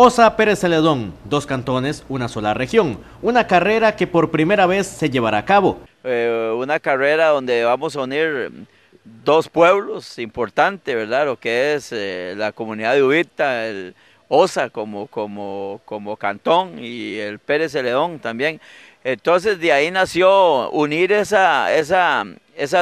Osa Pérez Celedón, dos cantones, una sola región, una carrera que por primera vez se llevará a cabo. Eh, una carrera donde vamos a unir dos pueblos importantes, ¿verdad? Lo que es eh, la comunidad de Ubita, el Osa como, como, Cantón y el Pérez de León también. Entonces de ahí nació unir esa, esas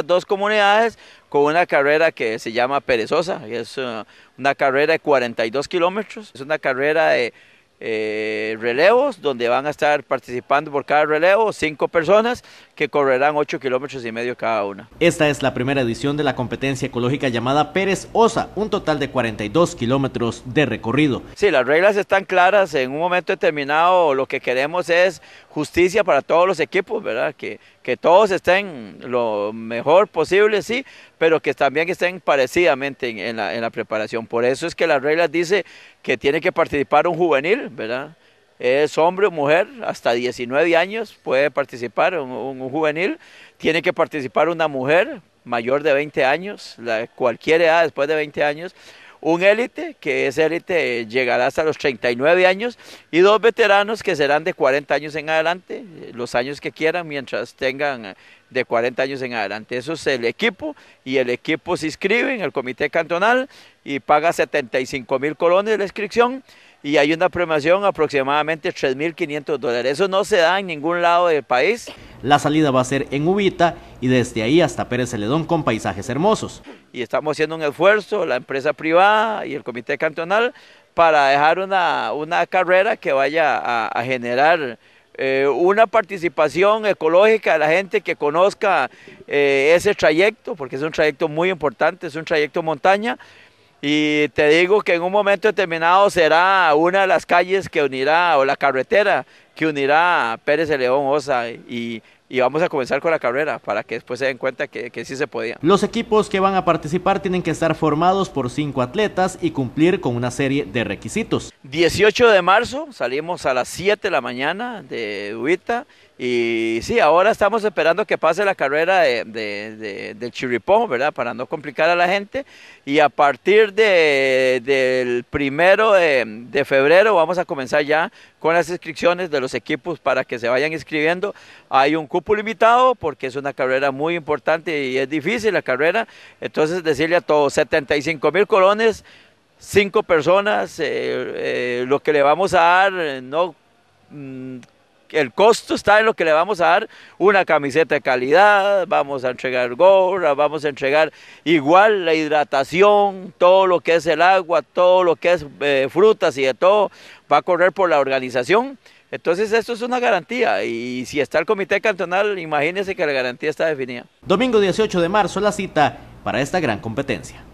dos comunidades con una carrera que se llama Perezosa, que es eh, una carrera de 42 kilómetros, es una carrera de eh, relevos donde van a estar participando por cada relevo cinco personas que correrán 8 kilómetros y medio cada una. Esta es la primera edición de la competencia ecológica llamada Pérez Osa, un total de 42 kilómetros de recorrido. Sí, las reglas están claras, en un momento determinado lo que queremos es justicia para todos los equipos, ¿verdad? Que, que todos estén lo mejor posible, sí, pero que también estén parecidamente en, la, preparación. Por eso es que las reglas dice que tiene que participar un juvenil, ¿verdad? es hombre o mujer, hasta 19 años puede participar, un, juvenil, tiene que participar una mujer mayor de 20 años, la, cualquier edad después de 20 años, un élite, que ese élite llegará hasta los 39 años, y dos veteranos que serán de 40 años en adelante, los años que quieran, mientras tengan eh, de 40 años en adelante. Eso es el equipo, y el equipo se inscribe en el comité cantonal y paga 75 mil colones de la inscripción y hay una premiación aproximadamente 3.500 dólares. Eso no se da en ningún lado del país. La salida va a ser en Ubita y desde ahí hasta Pérez Celedón con paisajes hermosos. Y estamos haciendo un esfuerzo, la empresa privada y el comité cantonal, para dejar una, carrera que vaya a, generar eh, una participación ecológica de la gente que conozca eh, ese trayecto, porque es un trayecto muy importante, es un trayecto montaña. Y te digo que en un momento determinado será una de las calles que unirá, o la carretera que unirá Pérez de León, Osa y, vamos a comenzar con la carrera para que después se den cuenta que, que, sí se podía. Los equipos que van a participar tienen que estar formados por cinco atletas y cumplir con una serie de requisitos. 18 de marzo, salimos a las 7 de la mañana de Duita y sí, ahora estamos esperando que pase la carrera del Chiripó, ¿verdad? Para no complicar a la gente. Y a partir del primero de febrero vamos a comenzar ya con las inscripciones de los equipos para que se vayan inscribiendo. Hay un cupo limitado porque es una carrera muy importante y es difícil la carrera. Entonces decirle a todos, 75 mil colones cinco personas, eh, eh, lo que le vamos a dar, eh, no, mm, el costo está en lo que le vamos a dar, una camiseta de calidad, vamos a entregar gorra, vamos a entregar igual la hidratación, todo lo que es el agua, todo lo que es frutas y de todo, va a correr por la organización. Entonces esto es una garantía y si está el comité cantonal, imagínense que la garantía está definida. Domingo 18 de marzo la cita para esta gran competencia.